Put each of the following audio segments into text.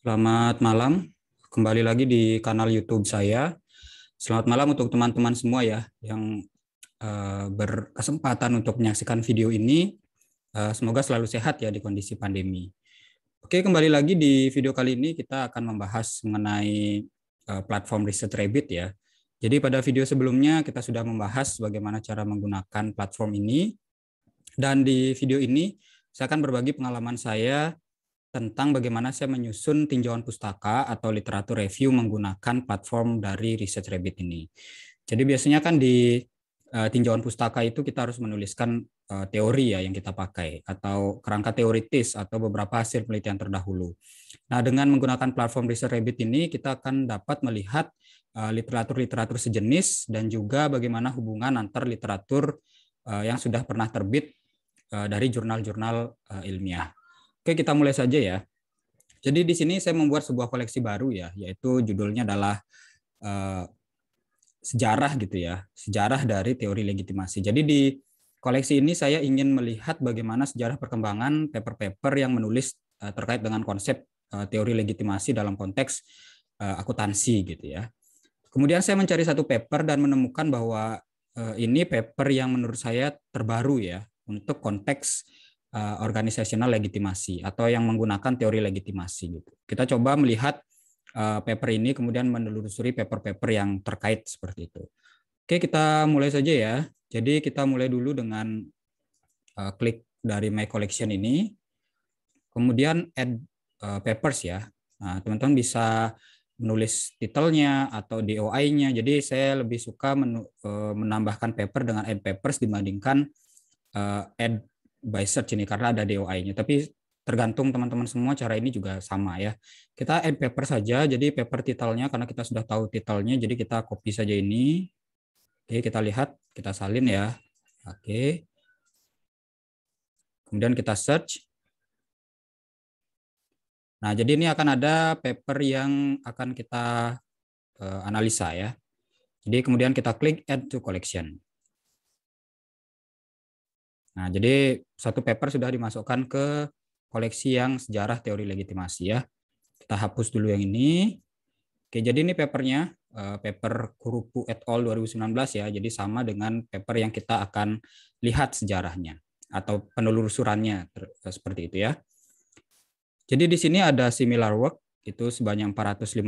Selamat malam, kembali lagi di kanal YouTube saya. Selamat malam untuk teman-teman semua ya yang uh, berkesempatan untuk menyaksikan video ini. Uh, semoga selalu sehat ya di kondisi pandemi. Oke, kembali lagi di video kali ini kita akan membahas mengenai uh, platform riset Rabbit ya. Jadi pada video sebelumnya kita sudah membahas bagaimana cara menggunakan platform ini. Dan di video ini saya akan berbagi pengalaman saya tentang bagaimana saya menyusun tinjauan pustaka atau literatur review menggunakan platform dari Research Rabbit ini. Jadi biasanya kan di eh, tinjauan pustaka itu kita harus menuliskan eh, teori ya yang kita pakai atau kerangka teoritis atau beberapa hasil penelitian terdahulu. Nah, dengan menggunakan platform Research Rabbit ini kita akan dapat melihat eh, literatur-literatur sejenis dan juga bagaimana hubungan antar literatur yang sudah pernah terbit dari jurnal-jurnal ilmiah. Oke, kita mulai saja ya. Jadi di sini saya membuat sebuah koleksi baru ya, yaitu judulnya adalah uh, sejarah gitu ya, sejarah dari teori legitimasi. Jadi di koleksi ini saya ingin melihat bagaimana sejarah perkembangan paper-paper yang menulis uh, terkait dengan konsep uh, teori legitimasi dalam konteks uh, akuntansi gitu ya. Kemudian saya mencari satu paper dan menemukan bahwa uh, ini paper yang menurut saya terbaru ya untuk konteks Eh, organisasional legitimasi atau yang menggunakan teori legitimasi gitu. Kita coba melihat eh, paper ini kemudian menelusuri paper-paper yang terkait seperti itu. Oke, kita mulai saja ya. Jadi kita mulai dulu dengan eh, klik dari my collection ini. Kemudian add papers ya. Nah, teman-teman bisa menulis titelnya atau DOI-nya. Jadi saya lebih suka menambahkan paper dengan add papers dibandingkan add by search ini karena ada DOI-nya. Tapi tergantung teman-teman semua cara ini juga sama ya. Kita add paper saja, jadi paper titelnya karena kita sudah tahu titelnya, jadi kita copy saja ini. Oke, kita lihat, kita salin ya. Oke. Kemudian kita search. Nah, jadi ini akan ada paper yang akan kita uh, analisa ya. Jadi kemudian kita klik add to collection. Nah, jadi satu paper sudah dimasukkan ke koleksi yang sejarah teori legitimasi ya. Kita hapus dulu yang ini. Oke, jadi ini papernya, eh, paper Kurupu et al. 2019 ya. Jadi sama dengan paper yang kita akan lihat sejarahnya atau penelusurannya eh, seperti itu ya. Jadi di sini ada similar work itu sebanyak 452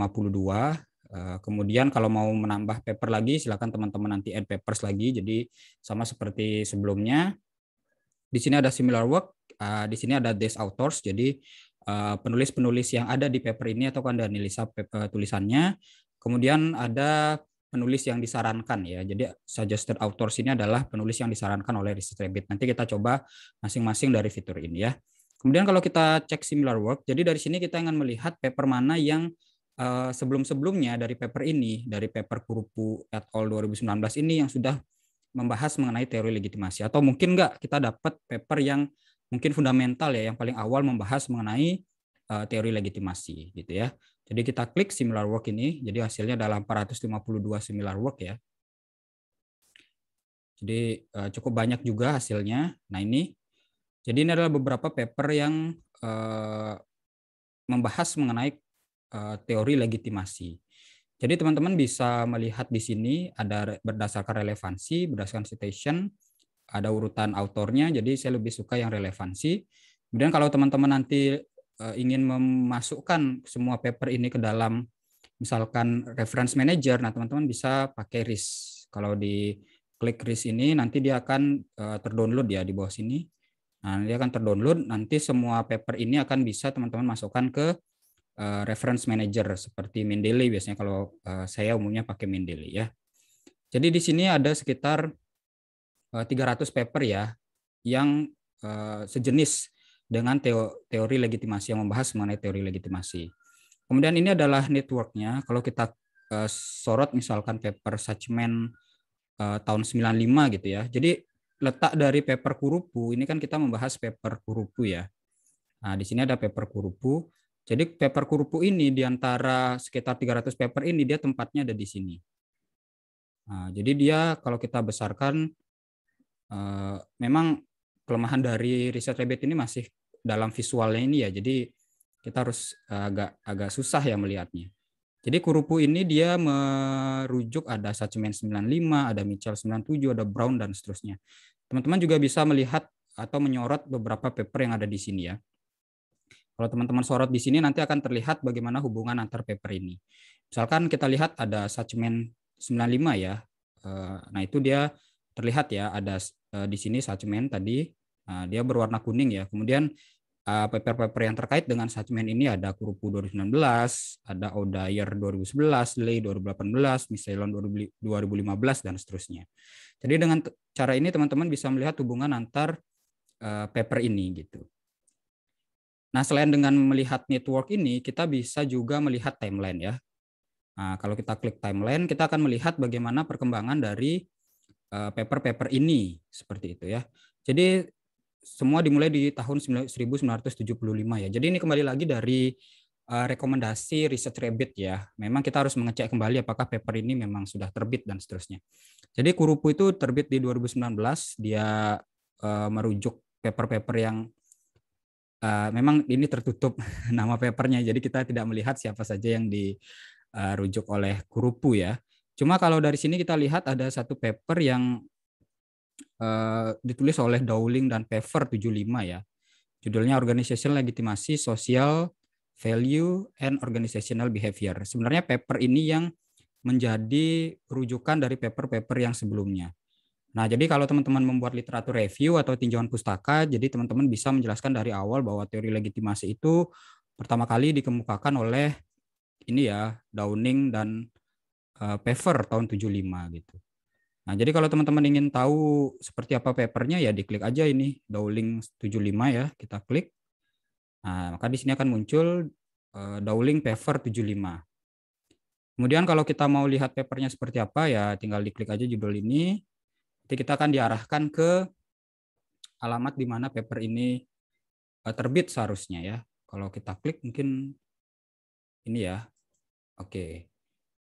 eh, kemudian kalau mau menambah paper lagi silakan teman-teman nanti add papers lagi jadi sama seperti sebelumnya di sini ada similar work, uh, di sini ada these authors. Jadi eh, penulis-penulis yang ada di paper ini atau kan dari analisa eh, tulisannya. Kemudian ada penulis yang disarankan ya. Jadi suggested authors ini adalah penulis yang disarankan oleh Research Rabbit. Nanti kita coba masing-masing dari fitur ini ya. Kemudian kalau kita cek similar work, jadi dari sini kita ingin melihat paper mana yang sebelum-sebelumnya dari paper ini, dari paper Kurupu et al 2019 ini yang sudah membahas mengenai teori legitimasi atau mungkin enggak kita dapat paper yang mungkin fundamental ya yang paling awal membahas mengenai uh, teori legitimasi gitu ya. Jadi kita klik similar work ini, jadi hasilnya adalah 452 similar work ya. Jadi uh, cukup banyak juga hasilnya. Nah ini, jadi ini adalah beberapa paper yang uh, membahas mengenai uh, teori legitimasi. Jadi teman-teman bisa melihat di sini ada berdasarkan relevansi, berdasarkan citation, ada urutan autornya. Jadi saya lebih suka yang relevansi. Kemudian kalau teman-teman nanti eh, ingin memasukkan semua paper ini ke dalam misalkan reference manager, nah teman-teman bisa pakai RIS. Kalau di klik RIS ini nanti dia akan eh, terdownload ya di bawah sini. Nah, dia akan terdownload. Nanti semua paper ini akan bisa teman-teman masukkan ke Eh, reference manager seperti Mendeley biasanya kalau eh, saya umumnya pakai Mendeley ya. Jadi di sini ada sekitar uh, eh, 300 paper ya yang sejenis dengan teo teori legitimasi yang membahas mengenai teori legitimasi. Kemudian ini adalah networknya. Kalau kita sorot misalkan paper Sachman uh, tahun 95 gitu ya. Jadi letak dari paper Kurupu ini kan kita membahas paper Kurupu ya. Nah, di sini ada paper Kurupu. Jadi paper kurupu ini di antara sekitar 300 paper ini dia tempatnya ada di sini. Nah, jadi dia kalau kita besarkan eh, memang kelemahan dari riset rabbit ini masih dalam visualnya ini ya. Jadi kita harus eh, agak agak susah ya melihatnya. Jadi kurupu ini dia merujuk ada puluh 95, ada Mitchell 97, ada Brown dan seterusnya. Teman-teman juga bisa melihat atau menyorot beberapa paper yang ada di sini ya. Kalau teman-teman sorot di sini nanti akan terlihat bagaimana hubungan antar paper ini. Misalkan kita lihat ada Sachmen 95 ya. Eh, nah itu dia terlihat ya ada eh, di sini Sachmen tadi nah, dia berwarna kuning ya. Kemudian eh, paper-paper yang terkait dengan Sachmen ini ada Kurupu 2019, ada Odayer 2011, Lei 2018, Misailon 2015 dan seterusnya. Jadi dengan cara ini teman-teman bisa melihat hubungan antar paper ini gitu. Nah, selain dengan melihat network ini, kita bisa juga melihat timeline ya. Nah, kalau kita klik timeline, kita akan melihat bagaimana perkembangan dari eh, paper-paper ini seperti itu ya. Jadi semua dimulai di tahun 1975 ya. Jadi ini kembali lagi dari eh, rekomendasi Research Rabbit ya. Memang kita harus mengecek kembali apakah paper ini memang sudah terbit dan seterusnya. Jadi Kurupu itu terbit di 2019, dia eh, merujuk paper-paper yang uh, memang ini tertutup nama papernya, jadi kita tidak melihat siapa saja yang dirujuk eh, oleh Kurupu ya. Cuma kalau dari sini kita lihat ada satu paper yang uh, ditulis oleh Dowling dan Paper 75 ya. Judulnya Organizational Legitimacy, Social Value and Organizational Behavior. Sebenarnya paper ini yang menjadi rujukan dari paper-paper yang sebelumnya. Nah, jadi kalau teman-teman membuat literatur review atau tinjauan pustaka, jadi teman-teman bisa menjelaskan dari awal bahwa teori legitimasi itu pertama kali dikemukakan oleh ini ya, Downing dan uh, eh, Paper tahun 75 gitu. Nah, jadi kalau teman-teman ingin tahu seperti apa papernya ya diklik aja ini Dowling 75 ya, kita klik. Nah, maka di sini akan muncul uh, eh, Dowling puluh 75. Kemudian kalau kita mau lihat papernya seperti apa ya tinggal diklik aja judul ini. Nanti kita akan diarahkan ke alamat di mana paper ini eh, terbit seharusnya ya. Kalau kita klik mungkin ini ya. Oke.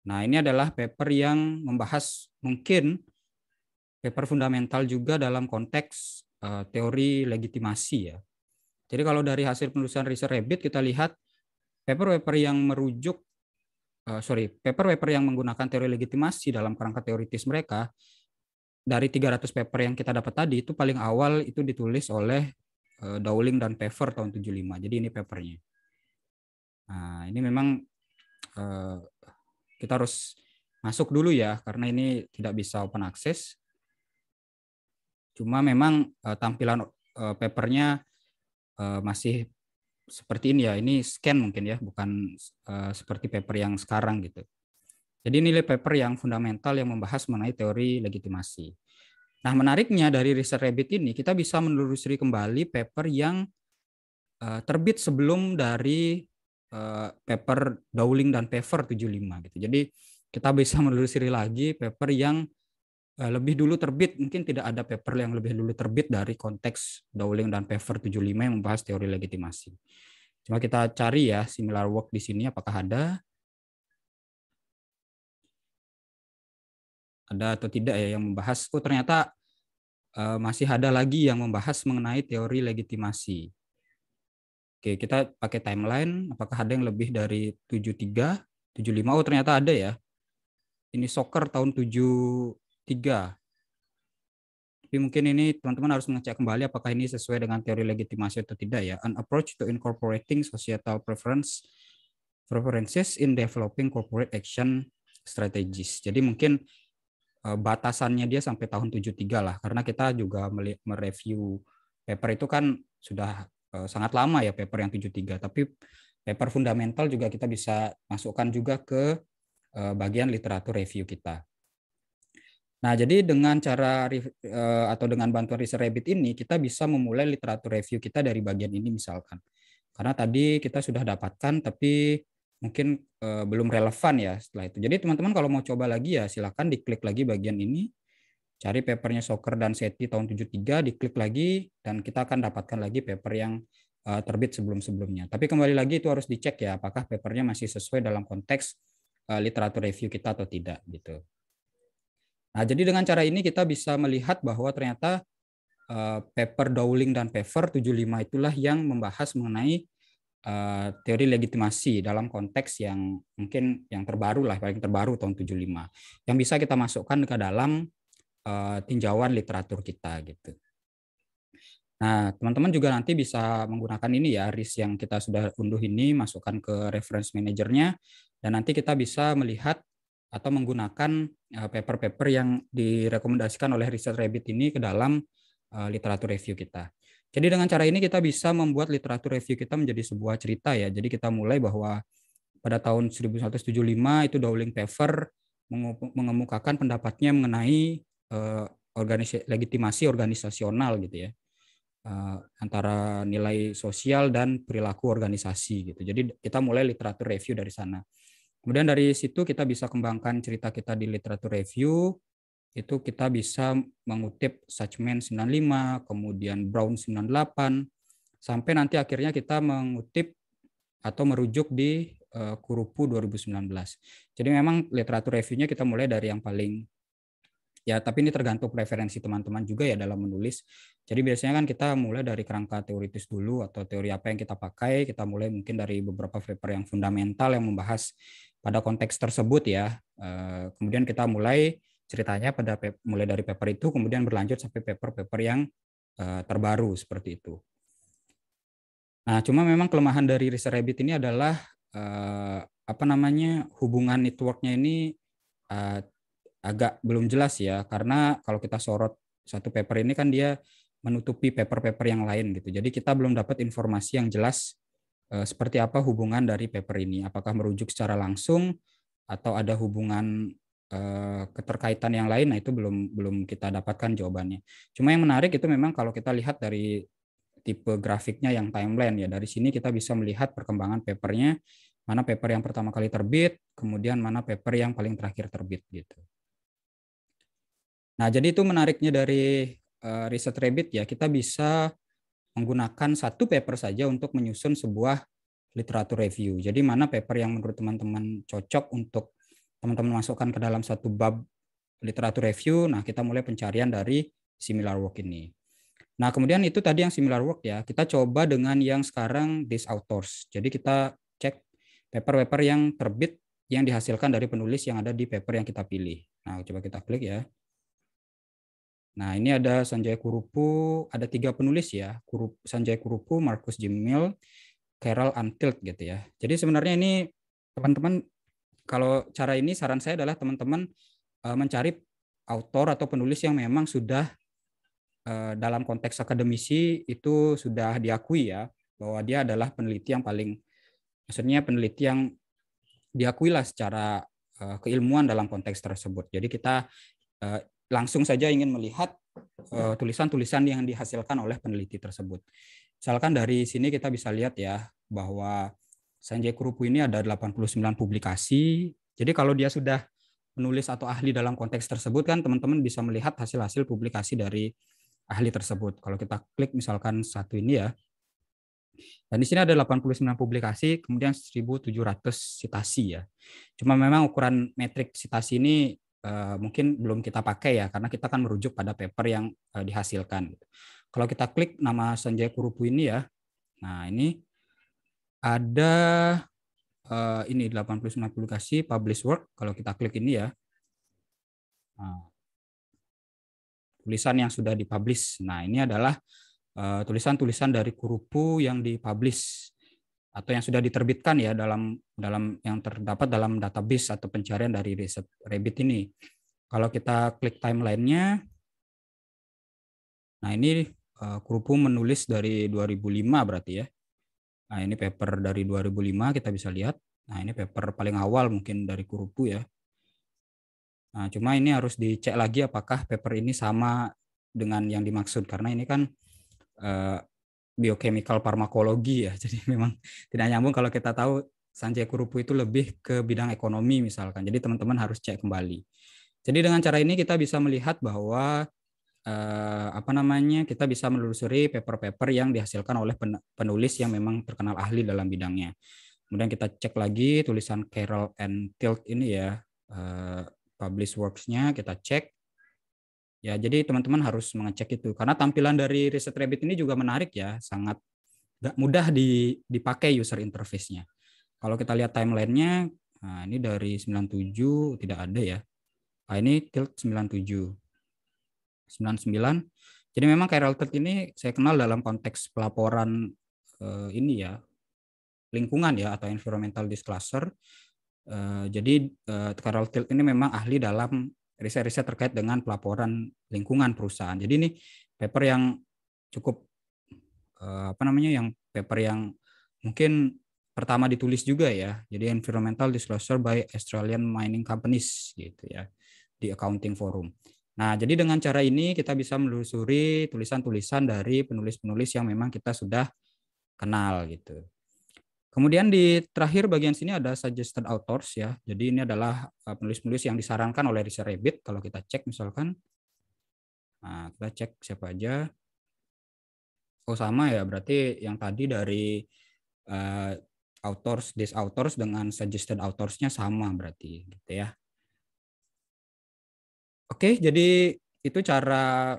Nah, ini adalah paper yang membahas mungkin paper fundamental juga dalam konteks eh, teori legitimasi ya. Jadi kalau dari hasil penulisan riset Rabbit kita lihat paper-paper yang merujuk eh, sorry paper-paper yang menggunakan teori legitimasi dalam kerangka teoritis mereka dari 300 paper yang kita dapat tadi itu paling awal itu ditulis oleh uh, Dowling dan Paver tahun 75. Jadi ini papernya. Nah, ini memang uh, kita harus masuk dulu ya karena ini tidak bisa open access. Cuma memang uh, tampilan uh, papernya uh, masih seperti ini ya. Ini scan mungkin ya, bukan uh, seperti paper yang sekarang gitu. Jadi nilai paper yang fundamental yang membahas mengenai teori legitimasi. Nah, menariknya dari riset Rabbit ini kita bisa menelusuri kembali paper yang eh, terbit sebelum dari eh, paper Dowling dan Paver 75 gitu. Jadi kita bisa menelusuri lagi paper yang eh, lebih dulu terbit, mungkin tidak ada paper yang lebih dulu terbit dari konteks Dowling dan Paver 75 yang membahas teori legitimasi. Cuma kita cari ya similar work di sini apakah ada. ada atau tidak ya yang membahas oh ternyata uh, masih ada lagi yang membahas mengenai teori legitimasi. Oke, kita pakai timeline apakah ada yang lebih dari 73, 75? Oh, ternyata ada ya. Ini soccer tahun 73. Tapi mungkin ini teman-teman harus mengecek kembali apakah ini sesuai dengan teori legitimasi atau tidak ya. An approach to incorporating societal preference preferences in developing corporate action strategies. Jadi mungkin Eh, batasannya dia sampai tahun 73 lah karena kita juga mereview paper itu kan sudah eh, sangat lama ya paper yang 73 tapi paper fundamental juga kita bisa masukkan juga ke eh, bagian literatur review kita. Nah, jadi dengan cara atau dengan bantuan Research Rabbit ini kita bisa memulai literatur review kita dari bagian ini misalkan. Karena tadi kita sudah dapatkan tapi mungkin uh, belum relevan ya setelah itu. Jadi teman-teman kalau mau coba lagi ya silakan diklik lagi bagian ini. Cari papernya Soccer dan Seti tahun 73, diklik lagi dan kita akan dapatkan lagi paper yang uh, terbit sebelum-sebelumnya. Tapi kembali lagi itu harus dicek ya apakah papernya masih sesuai dalam konteks uh, literatur review kita atau tidak gitu. Nah, jadi dengan cara ini kita bisa melihat bahwa ternyata uh, paper Dowling dan paper 75 itulah yang membahas mengenai Eh, teori legitimasi dalam konteks yang mungkin yang terbaru lah paling terbaru tahun 75 yang bisa kita masukkan ke dalam eh, tinjauan literatur kita gitu. Nah, teman-teman juga nanti bisa menggunakan ini ya, RIS yang kita sudah unduh ini, masukkan ke reference manajernya, dan nanti kita bisa melihat atau menggunakan eh, paper-paper yang direkomendasikan oleh research Rabbit ini ke dalam literatur review kita. Jadi dengan cara ini kita bisa membuat literatur review kita menjadi sebuah cerita ya. Jadi kita mulai bahwa pada tahun 1975 itu Dowling Paver mengemukakan pendapatnya mengenai uh, organis legitimasi organisasional gitu ya. Uh, antara nilai sosial dan perilaku organisasi gitu. Jadi kita mulai literatur review dari sana. Kemudian dari situ kita bisa kembangkan cerita kita di literatur review itu kita bisa mengutip Suchman 95, kemudian Brown 98, sampai nanti akhirnya kita mengutip atau merujuk di uh, Kurupu 2019. Jadi memang literatur reviewnya kita mulai dari yang paling ya tapi ini tergantung preferensi teman-teman juga ya dalam menulis. Jadi biasanya kan kita mulai dari kerangka teoritis dulu atau teori apa yang kita pakai, kita mulai mungkin dari beberapa paper yang fundamental yang membahas pada konteks tersebut ya. Eh, kemudian kita mulai ceritanya pada mulai dari paper itu kemudian berlanjut sampai paper-paper yang eh, terbaru seperti itu. Nah, cuma memang kelemahan dari Research Rabbit ini adalah eh, apa namanya hubungan networknya ini eh, agak belum jelas ya karena kalau kita sorot satu paper ini kan dia menutupi paper-paper yang lain gitu. Jadi kita belum dapat informasi yang jelas seperti apa hubungan dari paper ini. Apakah merujuk secara langsung atau ada hubungan Eh, keterkaitan yang lain nah itu belum belum kita dapatkan jawabannya. Cuma yang menarik itu memang kalau kita lihat dari tipe grafiknya yang timeline ya dari sini kita bisa melihat perkembangan papernya mana paper yang pertama kali terbit, kemudian mana paper yang paling terakhir terbit gitu. Nah, jadi itu menariknya dari uh, riset Rabbit ya, kita bisa menggunakan satu paper saja untuk menyusun sebuah literatur review. Jadi mana paper yang menurut teman-teman cocok untuk teman-teman masukkan ke dalam satu bab literatur review. Nah, kita mulai pencarian dari similar work ini. Nah, kemudian itu tadi yang similar work ya. Kita coba dengan yang sekarang this authors. Jadi kita cek paper-paper yang terbit yang dihasilkan dari penulis yang ada di paper yang kita pilih. Nah, coba kita klik ya. Nah, ini ada Sanjay Kurupu, ada tiga penulis ya, Kurup, Sanjay Kurupu, Markus Jimil, Carol Antilt gitu ya. Jadi sebenarnya ini teman-teman kalau cara ini saran saya adalah teman-teman eh, mencari autor atau penulis yang memang sudah eh, dalam konteks akademisi itu sudah diakui ya bahwa dia adalah peneliti yang paling maksudnya peneliti yang diakui lah secara eh, keilmuan dalam konteks tersebut. Jadi kita langsung saja ingin melihat tulisan-tulisan yang dihasilkan oleh peneliti tersebut. Misalkan dari sini kita bisa lihat ya bahwa Sanjay Kurupu ini ada 89 publikasi. Jadi kalau dia sudah menulis atau ahli dalam konteks tersebut kan teman-teman bisa melihat hasil-hasil publikasi dari ahli tersebut. Kalau kita klik misalkan satu ini ya. Dan di sini ada 89 publikasi, kemudian 1700 citasi ya. Cuma memang ukuran metrik citasi ini eh, mungkin belum kita pakai ya karena kita kan merujuk pada paper yang eh, dihasilkan. Kalau kita klik nama Sanjay Kurupu ini ya. Nah, ini ada uh, ini 89 kasih publish work kalau kita klik ini ya. uh, tulisan yang sudah dipublish. Nah, ini adalah eh, tulisan-tulisan uh, dari Kurupu yang dipublish atau yang sudah diterbitkan ya dalam dalam yang terdapat dalam database atau pencarian dari Rabbit ini. Kalau kita klik timelinenya, nah ini uh, Kurupu menulis dari 2005 berarti ya. Nah, ini paper dari 2005 kita bisa lihat. Nah, ini paper paling awal mungkin dari Kurupu ya. Nah, cuma ini harus dicek lagi apakah paper ini sama dengan yang dimaksud karena ini kan eh, biochemical farmakologi ya. Jadi memang tidak nyambung kalau kita tahu Sanjay Kurupu itu lebih ke bidang ekonomi misalkan. Jadi teman-teman harus cek kembali. Jadi dengan cara ini kita bisa melihat bahwa eh, apa namanya kita bisa menelusuri paper-paper yang dihasilkan oleh penulis yang memang terkenal ahli dalam bidangnya. Kemudian kita cek lagi tulisan Carol and Tilt ini ya eh, publish works-nya kita cek. Ya, jadi teman-teman harus mengecek itu karena tampilan dari riset Rabbit ini juga menarik ya, sangat mudah dipakai user interface-nya. Kalau kita lihat timeline-nya, nah ini dari 97 tidak ada ya. Nah, ini tilt 97. 99. Jadi memang Carol Thread ini saya kenal dalam konteks pelaporan eh, ini ya lingkungan ya atau environmental disclosure. Eh, jadi eh, Carol ini memang ahli dalam riset-riset terkait dengan pelaporan lingkungan perusahaan. Jadi ini paper yang cukup eh, apa namanya yang paper yang mungkin pertama ditulis juga ya. Jadi environmental disclosure by Australian mining companies gitu ya di accounting forum. Nah, jadi dengan cara ini kita bisa menelusuri tulisan-tulisan dari penulis-penulis yang memang kita sudah kenal gitu. Kemudian di terakhir bagian sini ada suggested authors ya. Jadi ini adalah eh, penulis-penulis yang disarankan oleh Research Rabbit kalau kita cek misalkan. Nah, kita cek siapa aja. Oh sama ya, berarti yang tadi dari uh, authors, this authors dengan suggested authorsnya sama berarti gitu ya. Oke, jadi itu cara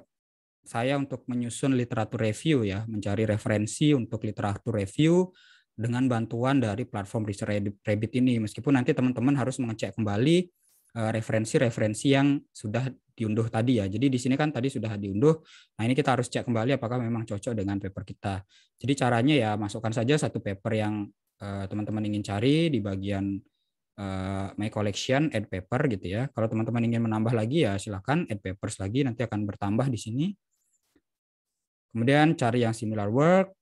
saya untuk menyusun literatur review ya, mencari referensi untuk literatur review dengan bantuan dari platform Research Rabbit ini. Meskipun nanti teman-teman harus mengecek kembali eh, referensi-referensi yang sudah diunduh tadi ya. Jadi di sini kan tadi sudah diunduh. Nah ini kita harus cek kembali apakah memang cocok dengan paper kita. Jadi caranya ya masukkan saja satu paper yang eh, teman-teman ingin cari di bagian Eh, my collection add paper gitu ya. Kalau teman-teman ingin menambah lagi ya silahkan add papers lagi nanti akan bertambah di sini. Kemudian cari yang similar work.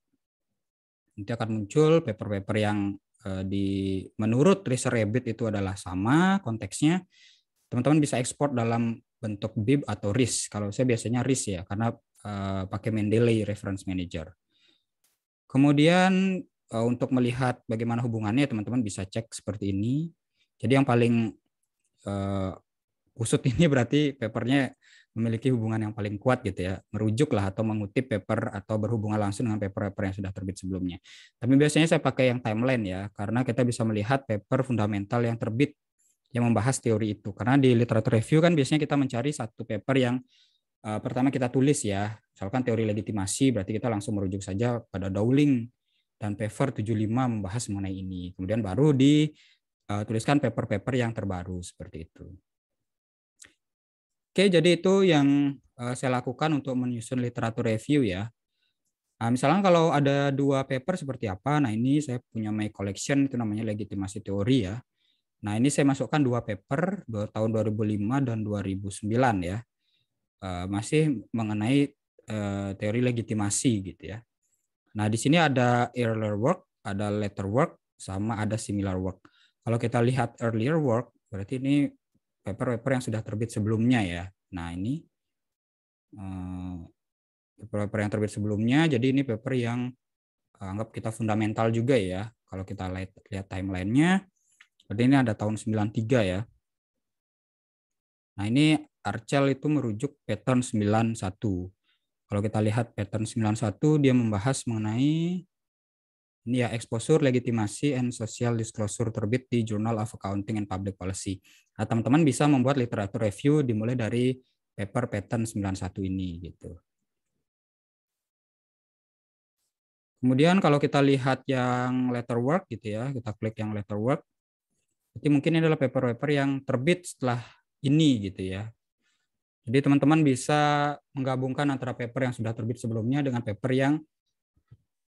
Nanti akan muncul paper-paper yang eh, di menurut Research Rabbit itu adalah sama konteksnya. Teman-teman bisa ekspor dalam bentuk bib atau RIS. Kalau saya biasanya RIS ya karena eh, pakai Mendeley Reference Manager. Kemudian untuk melihat bagaimana hubungannya teman-teman bisa cek seperti ini jadi yang paling uh, usut ini berarti papernya memiliki hubungan yang paling kuat gitu ya, merujuk lah atau mengutip paper atau berhubungan langsung dengan paper-paper yang sudah terbit sebelumnya. Tapi biasanya saya pakai yang timeline ya, karena kita bisa melihat paper fundamental yang terbit yang membahas teori itu. Karena di literature review kan biasanya kita mencari satu paper yang uh, pertama kita tulis ya, misalkan teori legitimasi berarti kita langsung merujuk saja pada Dowling dan paper 75 membahas mengenai ini. Kemudian baru di uh, tuliskan paper-paper yang terbaru seperti itu. Oke, jadi itu yang uh, saya lakukan untuk menyusun literatur review ya. Nah, misalnya kalau ada dua paper seperti apa, nah ini saya punya my collection itu namanya legitimasi teori ya. Nah ini saya masukkan dua paper tahun 2005 dan 2009 ya, uh, masih mengenai uh, teori legitimasi gitu ya. Nah di sini ada earlier work, ada later work, sama ada similar work. Kalau kita lihat earlier work, berarti ini paper-paper yang sudah terbit sebelumnya ya. Nah ini eh, paper-paper yang terbit sebelumnya, jadi ini paper yang anggap kita fundamental juga ya. Kalau kita lihat, lihat timelinenya, berarti ini ada tahun 93 ya. Nah ini Archel itu merujuk pattern 91. Kalau kita lihat pattern 91, dia membahas mengenai ya exposure, legitimasi, and social disclosure terbit di Journal of Accounting and Public Policy. Nah, teman-teman bisa membuat literatur review dimulai dari paper pattern 91 ini gitu. Kemudian kalau kita lihat yang letter work gitu ya, kita klik yang letter work. Jadi mungkin ini adalah paper-paper yang terbit setelah ini gitu ya. Jadi teman-teman bisa menggabungkan antara paper yang sudah terbit sebelumnya dengan paper yang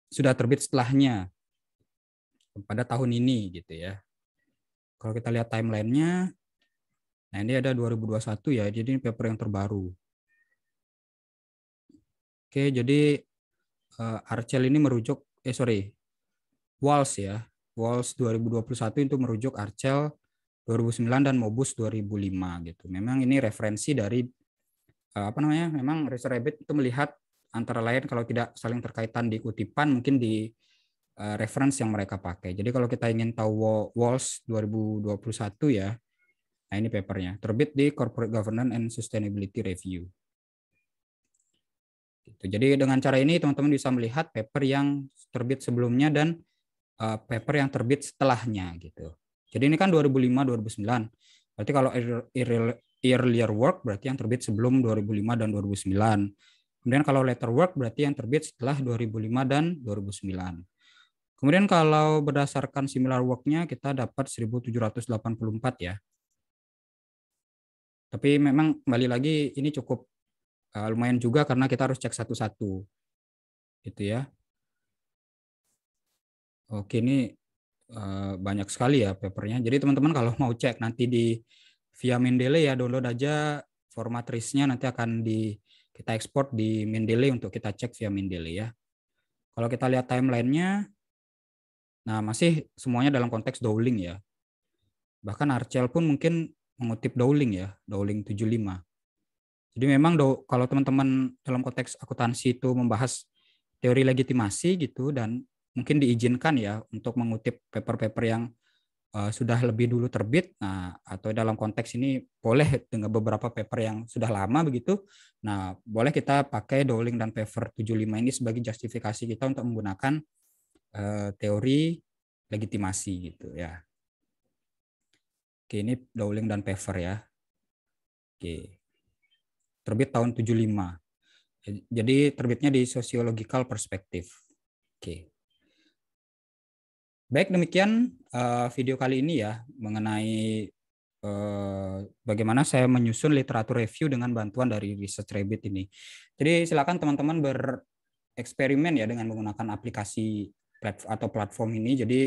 sudah terbit setelahnya pada tahun ini gitu ya. Kalau kita lihat timelinenya, nah ini ada 2021 ya, jadi ini paper yang terbaru. Oke, jadi uh, Arcel ini merujuk, eh sorry, Walls ya, Walls 2021 itu merujuk Arcel 2009 dan Mobus 2005 gitu. Memang ini referensi dari uh, apa namanya? Memang Research Rabbit itu melihat antara lain kalau tidak saling terkaitan di kutipan mungkin di uh, reference yang mereka pakai. Jadi kalau kita ingin tahu Walls 2021 ya, nah ini papernya, terbit di Corporate Governance and Sustainability Review. Gitu. Jadi dengan cara ini teman-teman bisa melihat paper yang terbit sebelumnya dan uh, paper yang terbit setelahnya gitu. Jadi ini kan 2005 2009. Berarti kalau earlier work berarti yang terbit sebelum 2005 dan 2009. Kemudian kalau letter work berarti yang terbit setelah 2005 dan 2009. Kemudian kalau berdasarkan similar worknya kita dapat 1784 ya. Tapi memang kembali lagi ini cukup uh, lumayan juga karena kita harus cek satu-satu. Gitu ya. Oke, ini uh, banyak sekali ya papernya. Jadi teman-teman kalau mau cek nanti di via Mendeley ya download aja format risknya nanti akan di kita ekspor di Mendeley untuk kita cek via Mendeley ya. Kalau kita lihat timelinenya, nah masih semuanya dalam konteks Dowling ya. Bahkan Archel pun mungkin mengutip Dowling ya, Dowling 75. Jadi memang do, kalau teman-teman dalam konteks akuntansi itu membahas teori legitimasi gitu dan mungkin diizinkan ya untuk mengutip paper-paper yang Eh, sudah lebih dulu terbit nah atau dalam konteks ini boleh dengan beberapa paper yang sudah lama begitu nah boleh kita pakai Dowling dan paper 75 ini sebagai justifikasi kita untuk menggunakan uh, teori legitimasi gitu ya oke ini Dowling dan paper ya oke terbit tahun 75 jadi terbitnya di sociological perspektif, oke baik demikian uh, video kali ini ya mengenai uh, bagaimana saya menyusun literatur review dengan bantuan dari Research Rabbit ini. Jadi silakan teman-teman bereksperimen ya dengan menggunakan aplikasi platform atau platform ini. Jadi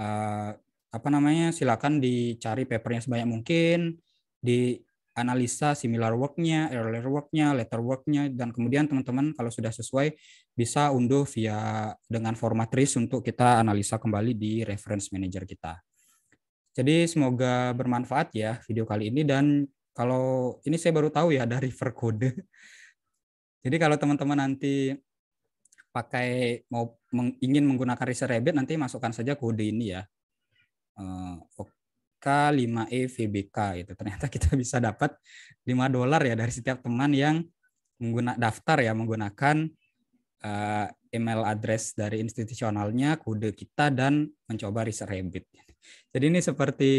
uh, apa namanya silakan dicari papernya sebanyak mungkin, di analisa similar work-nya, earlier work-nya, later work-nya, dan kemudian teman-teman kalau sudah sesuai bisa unduh via dengan format RIS untuk kita analisa kembali di reference manager kita. Jadi semoga bermanfaat ya video kali ini dan kalau ini saya baru tahu ya ada river code. Jadi kalau teman-teman nanti pakai mau ingin menggunakan riset Rabbit nanti masukkan saja kode ini ya. Uh, eh, Oke. K5E VBK itu ternyata kita bisa dapat 5 dolar ya dari setiap teman yang menggunakan daftar ya menggunakan uh, email address dari institusionalnya kode kita dan mencoba riset habit jadi ini seperti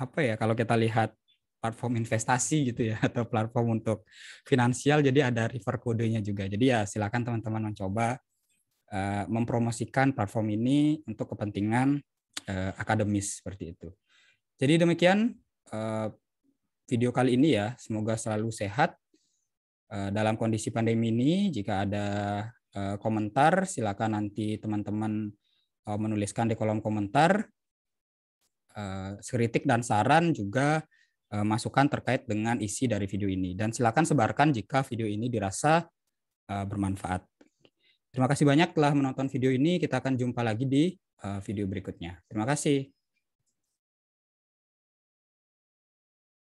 apa ya kalau kita lihat platform investasi gitu ya atau platform untuk finansial jadi ada river kodenya juga jadi ya silakan teman-teman mencoba eh, mempromosikan platform ini untuk kepentingan eh, akademis seperti itu. Jadi demikian eh, video kali ini ya. Semoga selalu sehat eh, dalam kondisi pandemi ini. Jika ada eh, komentar, silakan nanti teman-teman menuliskan di kolom komentar. kritik dan saran juga masukan terkait dengan isi dari video ini. Dan silakan sebarkan jika video ini dirasa bermanfaat. Terima kasih banyak telah menonton video ini. Kita akan jumpa lagi di video berikutnya. Terima kasih.